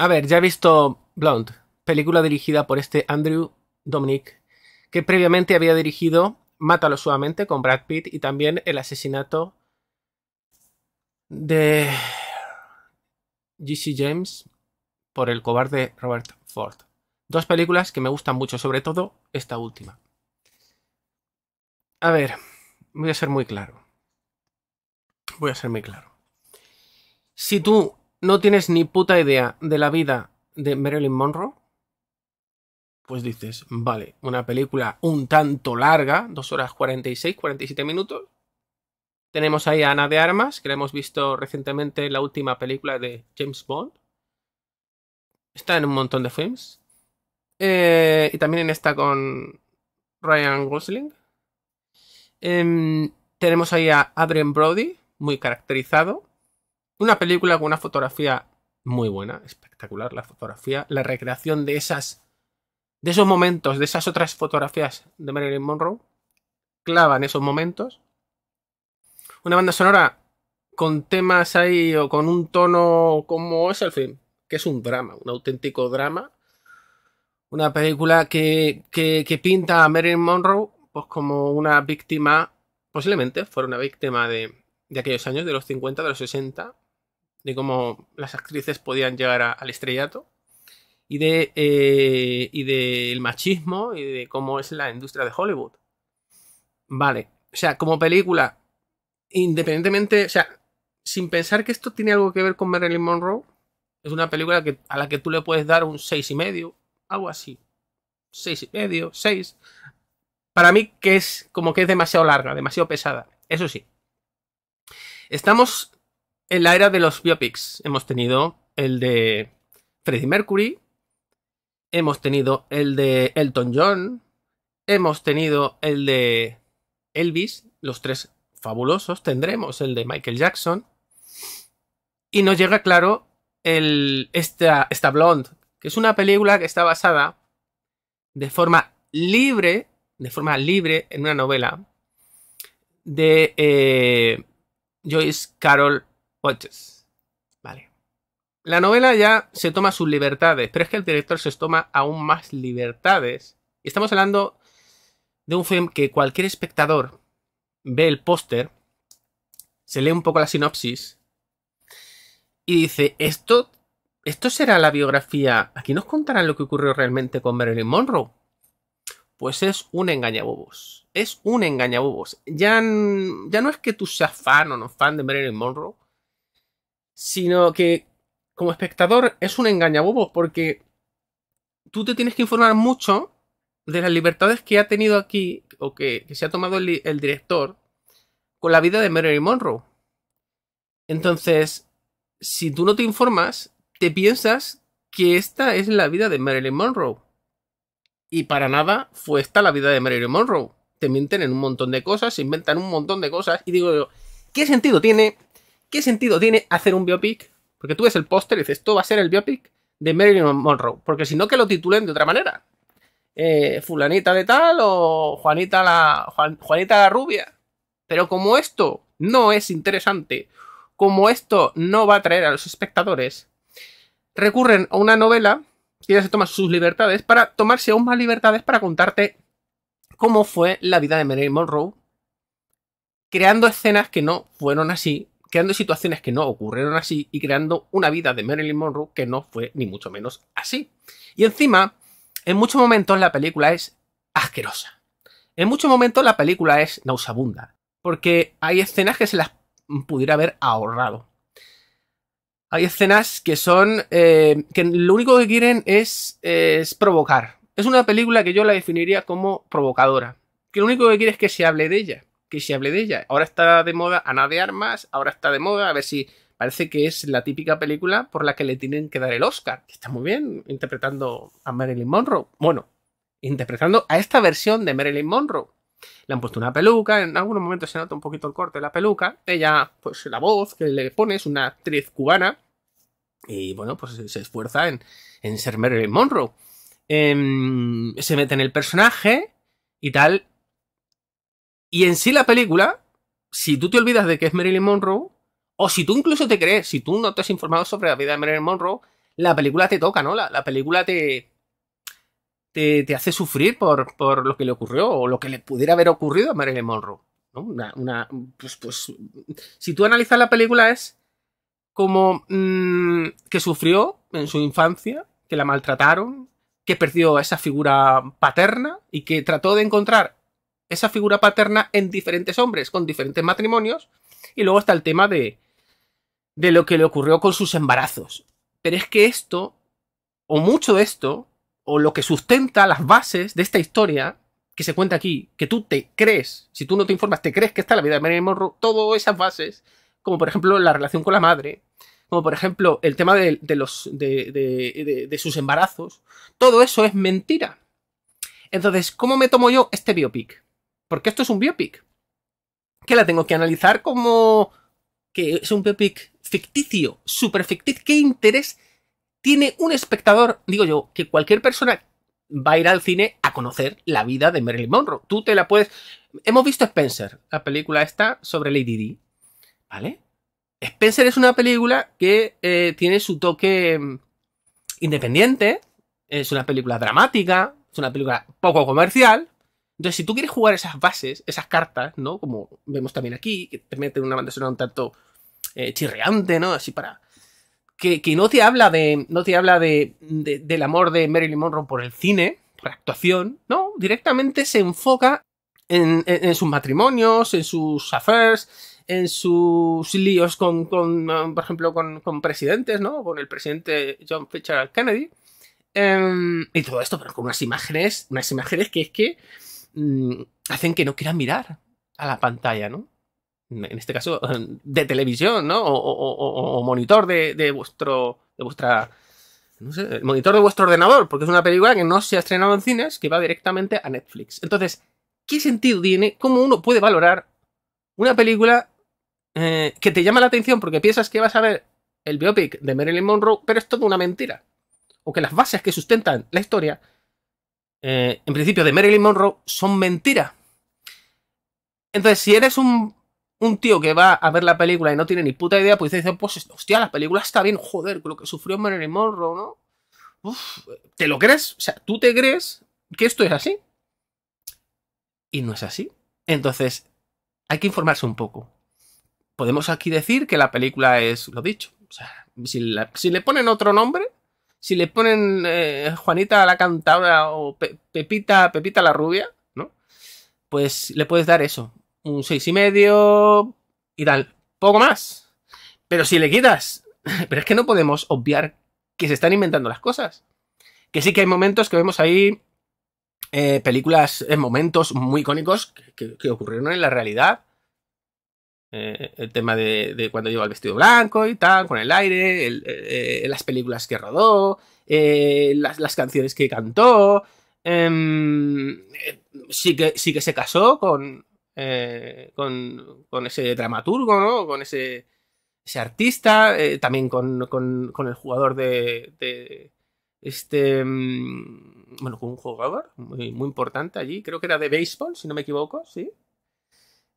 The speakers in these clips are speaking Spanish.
A ver, ya he visto Blonde, película dirigida por este Andrew Dominic, que previamente había dirigido Mátalo suavemente con Brad Pitt y también El asesinato de GC James por el cobarde Robert Ford. Dos películas que me gustan mucho, sobre todo esta última. A ver, voy a ser muy claro. Voy a ser muy claro. Si tú no tienes ni puta idea de la vida de Marilyn Monroe, pues dices, vale, una película un tanto larga, 2 horas 46, 47 minutos. Tenemos ahí a Ana de Armas, que la hemos visto recientemente en la última película de James Bond. Está en un montón de films. Eh, y también en esta con Ryan Gosling. Em, tenemos ahí a Adrian Brody, muy caracterizado. Una película con una fotografía muy buena, espectacular la fotografía, la recreación de esas de esos momentos, de esas otras fotografías de Marilyn Monroe, clava en esos momentos. Una banda sonora con temas ahí o con un tono como es el film, que es un drama, un auténtico drama. Una película que, que, pinta a Marilyn Monroe pues como una víctima, posiblemente fuera una víctima de, de aquellos años, de los 50, de los 60, de cómo las actrices podían llegar al estrellato y de eh, y del machismo y de cómo es la industria de Hollywood. Vale, o sea, como película, independientemente, o sea, sin pensar que esto tiene algo que ver con Marilyn Monroe, es una película que, a la que tú le puedes dar un seis y medio, algo así, seis y medio, seis. Para mí que es como que es demasiado larga, demasiado pesada. Eso sí. Estamos en la era de los biopics hemos tenido el de Freddie Mercury, hemos tenido el de Elton John, hemos tenido el de Elvis, los tres fabulosos, tendremos el de Michael Jackson, y nos llega claro el, esta, Blonde, que es una película que está basada de forma libre, de forma libre en una novela de eh, Joyce Carol Oches. Vale. La novela ya se toma sus libertades, pero es que el director se toma aún más libertades. Y estamos hablando de un film que cualquier espectador ve el póster, se lee un poco la sinopsis y dice, esto, esto será la biografía, aquí nos contarán lo que ocurrió realmente con Marilyn Monroe. Pues es un engañabobos. Es un engañabobos. Ya, ya no es que tú seas fan o no fan de Marilyn Monroe sino que como espectador es un engañabobos porque tú te tienes que informar mucho de las libertades que ha tenido aquí o que, se ha tomado el, director con la vida de Marilyn Monroe. Entonces, si tú no te informas, te piensas que esta es la vida de Marilyn Monroe. Y para nada fue esta la vida de Marilyn Monroe. Te mienten en un montón de cosas, se inventan un montón de cosas y digo, ¿qué sentido tiene ¿Qué sentido tiene hacer un biopic? Porque tú ves el póster y dices, esto va a ser el biopic de Marilyn Monroe. Porque si no, que lo titulen de otra manera. Eh, fulanita de tal o Juanita la, Juanita la rubia. Pero como esto no es interesante, como esto no va a atraer a los espectadores, recurren a una novela que ya se toma sus libertades para tomarse aún más libertades para contarte cómo fue la vida de Marilyn Monroe, creando escenas que no fueron así creando situaciones que no ocurrieron así y creando una vida de Marilyn Monroe que no fue ni mucho menos así. Y encima, en muchos momentos la película es asquerosa. En muchos momentos la película es nauseabunda, porque hay escenas que se las pudiera haber ahorrado. Hay escenas que son. Eh, que lo único que quieren es, es provocar. Es una película que yo la definiría como provocadora. Que lo único que quiere es que se hable de ella que se hable de ella. Ahora está de moda Ana de Armas, ahora está de moda, a ver si parece que es la típica película por la que le tienen que dar el Oscar. Que está muy bien interpretando a Marilyn Monroe. Bueno, interpretando a esta versión de Marilyn Monroe. Le han puesto una peluca, en algunos momentos se nota un poquito el corte de la peluca. Ella, pues la voz que le pone es una actriz cubana. Y bueno, pues se esfuerza en, ser Marilyn Monroe. Em, se mete en el personaje y tal. Y en sí la película, si tú te olvidas de que es Marilyn Monroe, o si tú incluso te crees, si tú no te has informado sobre la vida de Marilyn Monroe, la película te toca, ¿no? La, película te, te, hace sufrir por, por, lo que le ocurrió o lo que le pudiera haber ocurrido a Marilyn Monroe. pues, pues, si tú analizas la película es como mm, que sufrió en su infancia, que la maltrataron, que perdió esa figura paterna y que trató de encontrar esa figura paterna en diferentes hombres, con diferentes matrimonios. Y luego está el tema de, de lo que le ocurrió con sus embarazos. Pero es que esto, o mucho de esto, o lo que sustenta las bases de esta historia que se cuenta aquí, que tú te crees, si tú no te informas, te crees que está la vida de Marilyn Monroe, todas esas bases, como por ejemplo la relación con la madre, como por ejemplo el tema de, los, de, sus embarazos, todo eso es mentira. Entonces, ¿cómo me tomo yo este biopic? Porque esto es un biopic. Que la tengo que analizar como que es un biopic ficticio, super ficticio. ¿Qué interés tiene un espectador? Digo yo, que cualquier persona va a ir al cine a conocer la vida de Marilyn Monroe. Tú te la puedes... Hemos visto Spencer, la película esta sobre Lady Di. ¿Vale? Spencer es una película que eh, tiene su toque mm, independiente, es una película dramática, es una película poco comercial, entonces, si tú quieres jugar esas bases, esas cartas, ¿no? Como vemos también aquí, que te meten una banda sonora un tanto chirreante eh, chirriante, ¿no? Así para. Que, no te habla de. No te habla de, del amor de Marilyn Monroe por el cine, por la actuación. No, directamente se enfoca en, sus matrimonios, en sus affairs, en sus líos con, um, por ejemplo, con, presidentes, ¿no? Con el presidente John Fitzgerald Kennedy. Em, y todo esto, pero con unas imágenes, unas imágenes que es que Mm, hacen que no quieran mirar a la pantalla, ¿no? En este caso, de televisión, ¿no? O, monitor de, vuestro. de vuestra. No sé, monitor de vuestro ordenador, porque es una película que no se ha estrenado en cines, que va directamente a Netflix. Entonces, ¿qué sentido tiene? ¿Cómo uno puede valorar una película eh, que te llama la atención porque piensas que vas a ver el biopic de Marilyn Monroe, pero es toda una mentira? O que las bases que sustentan la historia eh, en principio, de Marilyn Monroe son mentiras. Entonces, si eres un, un, tío que va a ver la película y no tiene ni puta idea, pues dice, pues, hostia, la película está bien, joder, lo que sufrió Marilyn Monroe, ¿no? Uf, ¿te lo crees? O sea, ¿tú te crees que esto es así? Y no es así. Entonces, hay que informarse un poco. Podemos aquí decir que la película es lo dicho. O sea, si le ponen otro nombre, si le ponen eh, Juanita la cantadora o Pepita, Pepita la rubia, ¿no? Pues le puedes dar eso, un seis y medio y tal, poco más. Pero si le quitas, pero es que no podemos obviar que se están inventando las cosas. Que sí que hay momentos que vemos ahí eh, películas en eh, momentos muy icónicos que ocurrieron en la realidad eh, el tema de, cuando lleva el vestido blanco y tal, con el aire, eh, las películas que rodó, eh, las, canciones que cantó. Em, sí, que, sí que se casó con, con, con, ese dramaturgo, ¿no? Con ese, ese artista, también con, con, con, el jugador de, de este em, bueno, con un jugador muy, muy importante allí, creo que era de béisbol, si no me equivoco, sí,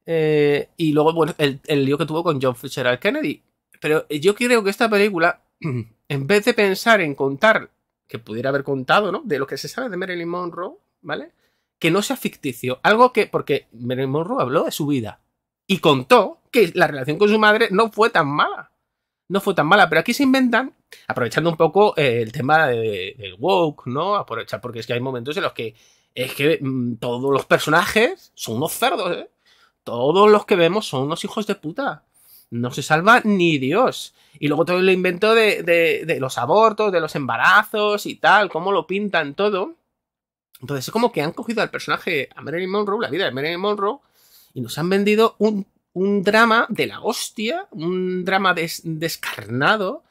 eh, y luego, bueno, el, lío que tuvo con John Fitzgerald Kennedy. Pero eh, yo creo que esta película, en vez de pensar en contar, que pudiera haber contado, ¿no? De lo que se sabe de Marilyn Monroe, ¿vale? Que no sea ficticio. Algo que, porque Marilyn Monroe habló de su vida. Y contó que la relación con su madre no fue tan mala. No fue tan mala, pero aquí se inventan, aprovechando un poco eh, el tema de, del woke, ¿no? Aprovechar, porque es que hay momentos en los que es que mm, todos los personajes son unos cerdos, ¿eh? todos los que vemos son unos hijos de puta. No se salva ni Dios. Y luego todo el invento de, los abortos, de los embarazos y tal, cómo lo pintan todo. Entonces es como que han cogido al personaje, a Marilyn Monroe, la vida de Marilyn Monroe, y nos han vendido un, drama de la hostia, un drama descarnado.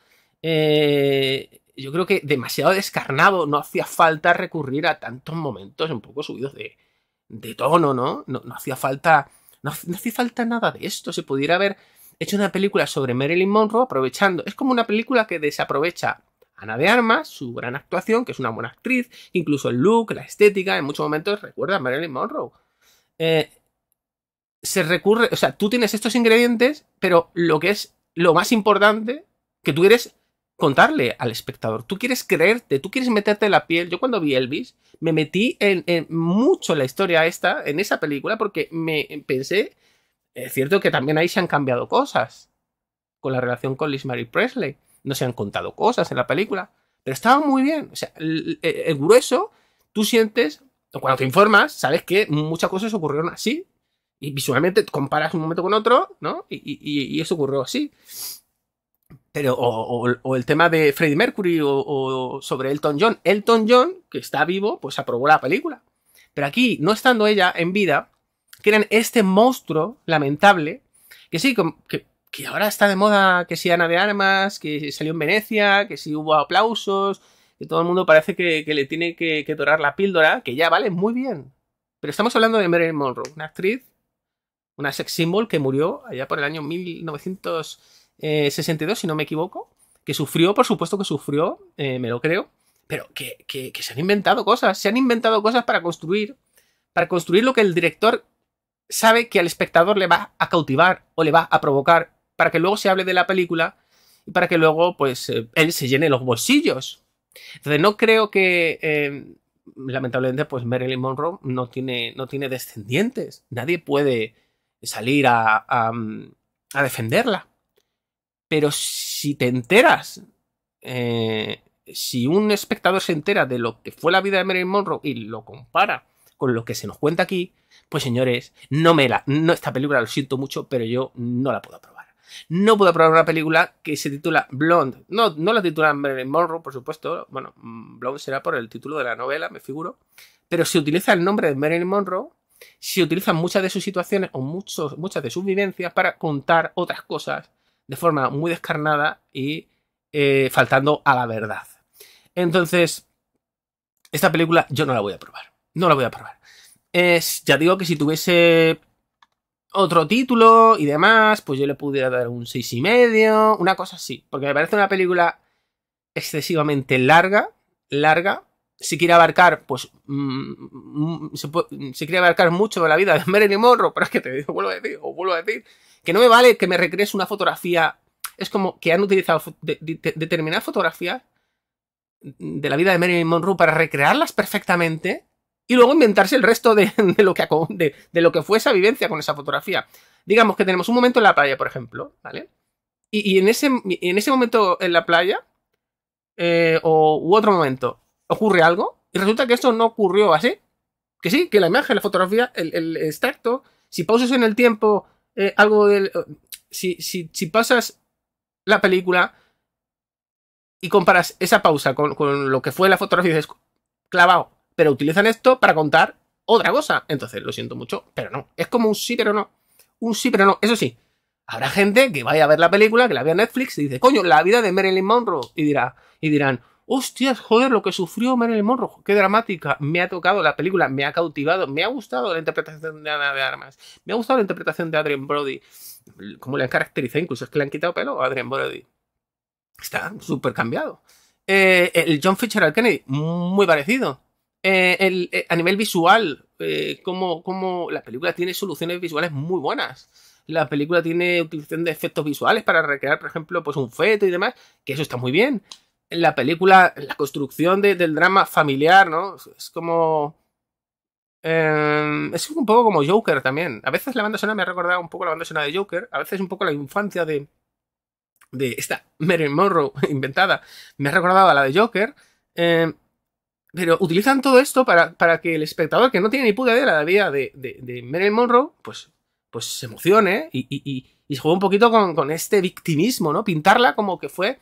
Eh, yo creo que demasiado descarnado, no hacía falta recurrir a tantos momentos un poco subidos de, de tono, ¿no? ¿no? ¿no? hacía falta no, hace falta nada de esto. Se pudiera haber hecho una película sobre Marilyn Monroe aprovechando. Es como una película que desaprovecha Ana de Armas, su gran actuación, que es una buena actriz, incluso el look, la estética, en muchos momentos recuerda a Marilyn Monroe. Eh, se recurre, o sea, tú tienes estos ingredientes, pero lo que es lo más importante, que tú eres contarle al espectador. Tú quieres creerte, tú quieres meterte la piel. Yo cuando vi Elvis, me metí en, mucho la historia esta, en esa película, porque me eh, pensé, es cierto que también ahí se han cambiado cosas con la relación con Liz Mary Presley. No se han contado cosas en la película, pero estaba muy bien. O sea, eh, el, grueso, tú sientes, cuando te informas, sabes que muchas cosas ocurrieron así. Y visualmente comparas un momento con otro, ¿no? y eso ocurrió así. Pero, o, el tema de Freddie Mercury o, sobre Elton John. Elton John, que está vivo, pues aprobó la película. Pero aquí, no estando ella en vida, crean este monstruo lamentable, que sí, que, ahora está de moda, que si Ana de Armas, que salió en Venecia, que sí hubo aplausos, que todo el mundo parece que, le tiene que, dorar la píldora, que ya vale muy bien. Pero estamos hablando de Marilyn Monroe, una actriz, una sex symbol que murió allá por el año 1900 62, eh, si no me equivoco, que sufrió, por supuesto que sufrió, eh, me lo creo, pero que, se han inventado cosas, se han inventado cosas para construir, para construir lo que el director sabe que al espectador le va a cautivar o le va a provocar, para que luego se hable de la película y para que luego pues eh, él se llene los bolsillos. Entonces no creo que... lamentablemente, pues Marilyn Monroe no tiene, no tiene descendientes. Nadie puede salir a, a defenderla. Pero si te enteras, eh, si un espectador se entera de lo que fue la vida de Marilyn Monroe y lo compara con lo que se nos cuenta aquí, pues señores, no me la, no esta película lo siento mucho, pero yo no la puedo aprobar. No puedo aprobar una película que se titula Blonde. No, no la titula Marilyn Monroe, por supuesto. Bueno, mm, Blonde será por el título de la novela, me figuro. Pero si utiliza el nombre de Marilyn Monroe si utiliza muchas de sus situaciones o muchas de sus vivencias para contar otras cosas de forma muy descarnada y eh, faltando a la verdad. Entonces, esta película yo no la voy a probar. No la voy a probar. Es, ya digo que si tuviese otro título y demás, pues yo le pudiera dar un seis y medio, una cosa así, porque me parece una película excesivamente larga, larga. Si quiere abarcar, pues mm, mm, si quiere abarcar mucho de la vida de Marilyn Morro. pero es que te digo, vuelvo a decir, vuelvo a decir, que no me vale que me recrees una fotografía. Es como que han utilizado determinadas fotografías de la vida de Marilyn Monroe para recrearlas perfectamente y luego inventarse el resto de, lo, que, de, lo que fue esa vivencia con esa fotografía. Digamos que tenemos un momento en la playa, por ejemplo, ¿vale? Y, en, ese, en ese momento en la playa, eh, o, u otro momento, ocurre algo, y resulta que esto no ocurrió así. Que sí, que la imagen, la fotografía, el, el extracto, si pausas en el tiempo eh, algo del... Eh, si, si, si, pasas la película y comparas esa pausa con, con lo que fue la fotografía, dices clavado, pero utilizan esto para contar otra cosa. Entonces, lo siento mucho, pero no. Es como un sí, pero no. Un sí, pero no. Eso sí, habrá gente que vaya a ver la película, que la vea Netflix y dice, coño, la vida de Marilyn Monroe. Y, dirá, y dirán, hostias, joder, lo que sufrió Marilyn Monroe, qué dramática, me ha tocado la película, me ha cautivado, me ha gustado la interpretación de Ana de Armas, me ha gustado la interpretación de Adrian Brody, Cómo le han caracterizado, incluso es que le han quitado pelo a Adrian Brody. Está súper cambiado. Eh, el John Fitzgerald Kennedy, muy parecido. Eh, eh, a nivel visual, como, como la película tiene soluciones visuales muy buenas la película tiene utilización de efectos visuales para recrear, por ejemplo, pues un feto y demás, que eso está muy bien la película, la construcción del drama familiar, ¿no? Es como... Em, es un poco como Joker también. A veces la banda sonora me ha recordado un poco la banda sonora de Joker, a veces un poco la infancia de, de esta Marilyn Monroe inventada me ha recordado a la de Joker. Em, pero utilizan todo esto para, para, que el espectador que no tiene ni puta idea de la vida de, de, Marilyn Monroe, pues, pues se emocione y, y, se juega un poquito con, este victimismo, ¿no? Pintarla como que fue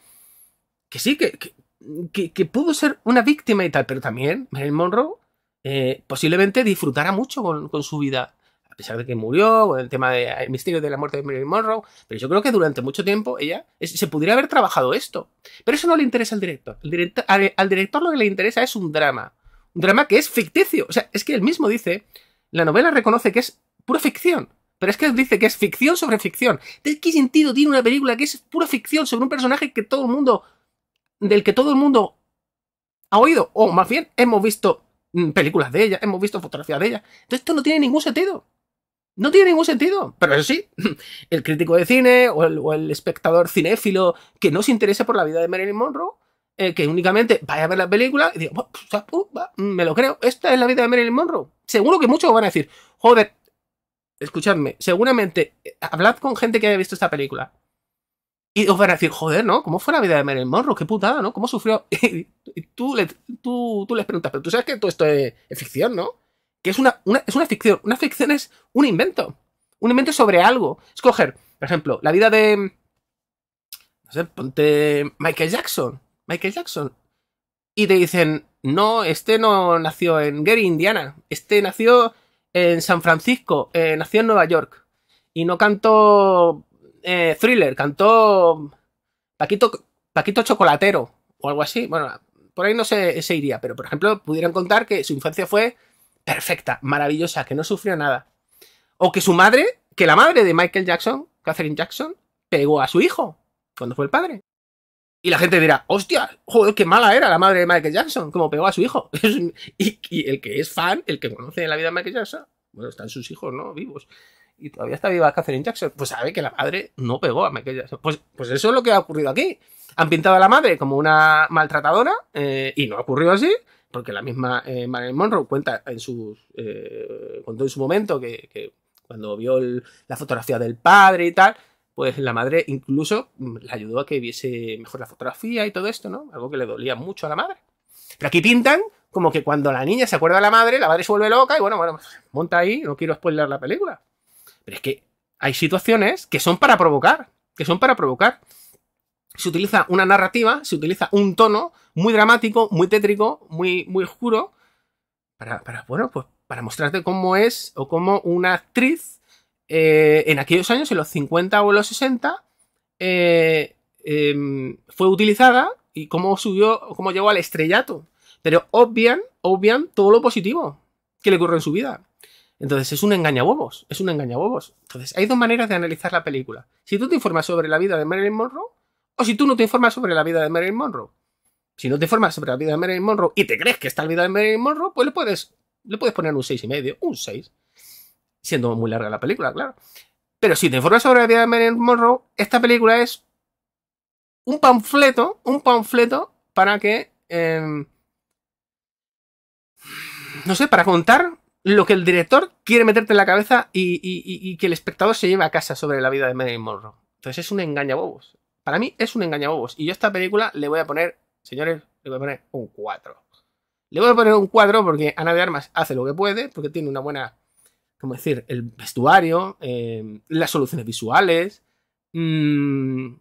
que sí, que, pudo ser una víctima y tal, pero también Marilyn Monroe eh, posiblemente disfrutara mucho con, su vida, a pesar de que murió, o el tema del misterio de la muerte de Marilyn Monroe, pero yo creo que durante mucho tiempo ella se pudiera haber trabajado esto, pero eso no le interesa al director. al, al director lo que le interesa es un drama, un drama que es ficticio, o sea, es que él mismo dice, la novela reconoce que es pura ficción. Pero es que dice que es ficción sobre ficción. ¿De qué sentido tiene una película que es pura ficción sobre un personaje que todo el mundo del que todo el mundo ha oído, o más bien hemos visto mm, películas de ella, hemos visto fotografías de ella. Entonces esto no tiene ningún sentido. No tiene ningún sentido. Pero eso sí, el crítico de cine o el, espectador cinéfilo que no se interese por la vida de Marilyn Monroe, eh, que únicamente vaya a ver la película y diga, pues, uh, mm, me lo creo, esta es la vida de Marilyn Monroe. Seguro que muchos van a decir, joder, escuchadme, seguramente eh, hablad con gente que haya visto esta película. Y os van a decir, joder, ¿no? ¿Cómo fue la vida de Meryl Monroe? Qué putada, ¿no? ¿Cómo sufrió? Y, tú, tú, les preguntas, pero tú sabes que todo esto es, ficción, ¿no? Que es una, es una ficción. Una ficción es un invento. Un invento sobre algo. Escoger, por ejemplo, la vida de. No sé, ponte. Michael Jackson. Michael Jackson. Y te dicen, no, este no nació en Gary, Indiana. Este nació en San Francisco. Eh, nació en Nueva York. Y no canto eh, thriller, cantó Paquito, Chocolatero o algo así. Bueno, por ahí no se, se iría, pero por ejemplo, pudieran contar que su infancia fue perfecta, maravillosa, que no sufrió nada. O que su madre, que la madre de Michael Jackson, Catherine Jackson, pegó a su hijo cuando fue el padre. Y la gente dirá, hostia, joder, qué mala era la madre de Michael Jackson, como pegó a su hijo. y, y, el que es fan, el que conoce la vida de Michael Jackson, bueno, están sus hijos, ¿no? Vivos y todavía está viva Catherine Jackson, pues sabe que la madre no pegó a Michael Pues, pues eso es lo que ha ocurrido aquí. Han pintado a la madre como una maltratadora eh, y no ha ocurrido así, porque la misma eh, Marilyn Monroe cuenta en sus, eh, en su momento que, cuando vio la fotografía del padre y tal, pues la madre incluso mm, le ayudó a que viese mejor la fotografía y todo esto, ¿no? Algo que le dolía mucho a la madre. Pero aquí pintan como que cuando la niña se acuerda de la madre, la madre se vuelve loca y bueno, bueno, pues monta ahí, no quiero spoiler la película. Pero es que hay situaciones que son para provocar, que son para provocar. Se utiliza una narrativa, se utiliza un tono muy dramático, muy tétrico, muy, muy oscuro, para, bueno, pues para mostrarte cómo es o cómo una actriz eh, en aquellos años, en los 50 o en los 60, eh, em, fue utilizada y cómo subió, cómo llegó al estrellato. Pero obvian, obvian todo lo positivo que le ocurrió en su vida. Entonces es un engañabobos, es un engañabobos. Entonces hay dos maneras de analizar la película. Si tú te informas sobre la vida de Marilyn Monroe o si tú no te informas sobre la vida de Marilyn Monroe. Si no te informas sobre la vida de Marilyn Monroe y te crees que está la vida de Marilyn Monroe, pues le puedes, le puedes poner un medio, un 6. Siendo muy larga la película, claro. Pero si te informas sobre la vida de Marilyn Monroe, esta película es un panfleto, un panfleto para que... Em, no sé, para contar lo que el director quiere meterte en la cabeza y, que el espectador se lleve a casa sobre la vida de Mary Monroe. Entonces es un bobos, Para mí es un bobos Y yo a esta película le voy a poner, señores, le voy a poner un 4. Le voy a poner un 4 porque Ana de Armas hace lo que puede, porque tiene una buena, como decir, el vestuario, eh, las soluciones visuales, mm,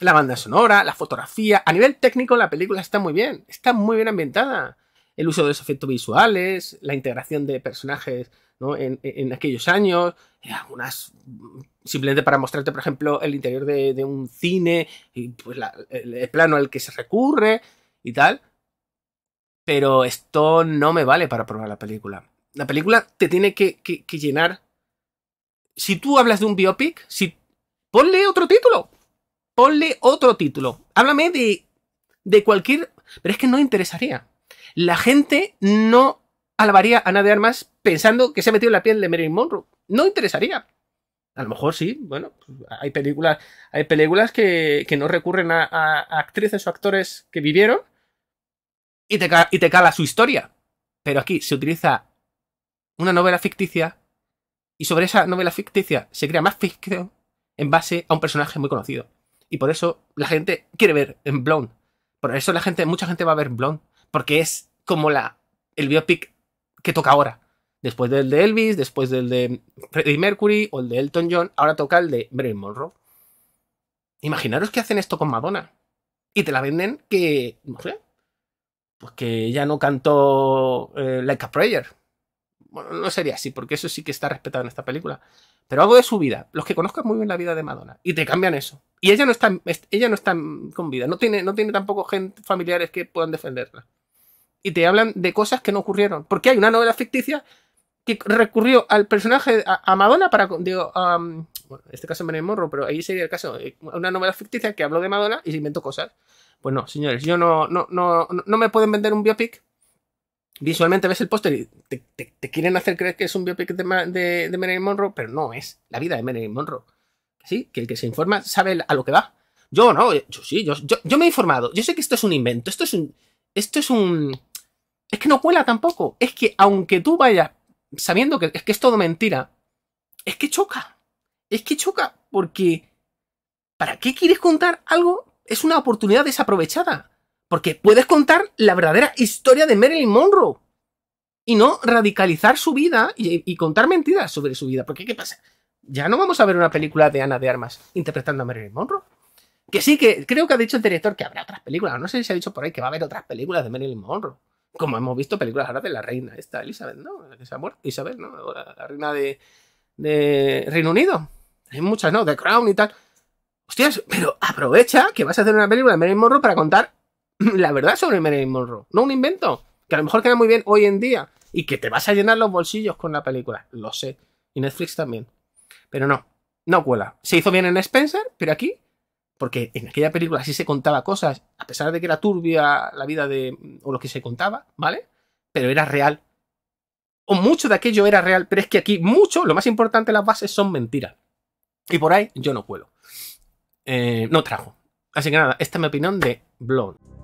la banda sonora, la fotografía. A nivel técnico la película está muy bien, está muy bien ambientada el uso de los efectos visuales, la integración de personajes en, aquellos años, eh, algunas mm, simplemente para mostrarte, por ejemplo, el interior de, un cine, y pues el, plano al que se recurre y tal. Pero esto no me vale para probar la película. La película te tiene que, llenar. Si tú hablas de un biopic, si ponle otro título. Ponle otro título. Háblame de, de cualquier... Pero es que no interesaría la gente no alabaría a nadie de Armas pensando que se ha metido en la piel de Marilyn Monroe. No interesaría. A lo mejor sí, bueno, hay películas, hay películas que, no recurren a, actrices o actores que vivieron y te, y te cala su historia. Pero aquí se utiliza una novela ficticia y sobre esa novela ficticia se crea más ficción en base a un personaje muy conocido. Y por eso la gente quiere ver en Blonde. Por eso la gente, mucha gente va a ver Blonde porque es como la, el biopic que toca ahora. Después del de Elvis, después del de Freddie Mercury o el de Elton John, ahora toca el de Marilyn Monroe. Imaginaros que hacen esto con Madonna. Y te la venden que, no sé, pues que ya no cantó eh, Like a Prayer. Bueno, no sería así, porque eso sí que está respetado en esta película. Pero algo de su vida. Los que conozcan muy bien la vida de Madonna. Y te cambian eso. Y ella no está, ella no está con vida. No tiene, no tiene tampoco gente, familiares que puedan defenderla y te hablan de cosas que no ocurrieron. Porque hay una novela ficticia que recurrió al personaje, a, Madonna, para. Digo, bueno, en este caso es Monroe, pero ahí sería el caso. Eh, una novela ficticia que habló de Madonna y se inventó cosas. Pues no, señores, yo no, no, no, no me pueden vender un biopic. Visualmente ves el póster y te, quieren hacer creer que es un biopic de, de, Monroe, pero no es la vida de Marilyn Monroe. Sí, que el que se informa sabe a lo que va. Yo no, yo sí, yo, yo, yo me he informado. Yo sé que esto es un invento, esto es un. Esto es un es que no cuela tampoco. Es que aunque tú vayas sabiendo que es, que es todo mentira, es que choca. Es que choca porque ¿para qué quieres contar algo? Es una oportunidad desaprovechada. Porque puedes contar la verdadera historia de Marilyn Monroe. Y no radicalizar su vida y, contar mentiras sobre su vida. Porque ¿qué pasa? Ya no vamos a ver una película de Ana de Armas interpretando a Marilyn Monroe. Que sí, que creo que ha dicho el director que habrá otras películas. No sé si se ha dicho por ahí que va a haber otras películas de Marilyn Monroe como hemos visto películas ahora de la reina, esta Elizabeth, ¿no? La que se ¿no? La, reina de, Reino Unido. Hay muchas, ¿no? The Crown y tal. Hostias, pero aprovecha que vas a hacer una película de mary Monroe para contar la verdad sobre mary Monroe. No un invento, que a lo mejor queda muy bien hoy en día y que te vas a llenar los bolsillos con la película. Lo sé. Y Netflix también. Pero no, no cuela. Se hizo bien en Spencer, pero aquí porque en aquella película sí se contaba cosas, a pesar de que era turbia la vida de. o lo que se contaba, ¿vale? Pero era real. O mucho de aquello era real, pero es que aquí mucho, lo más importante, las bases son mentiras. Y por ahí yo no puedo. Eh, no trajo. Así que nada, esta es mi opinión de Blonde.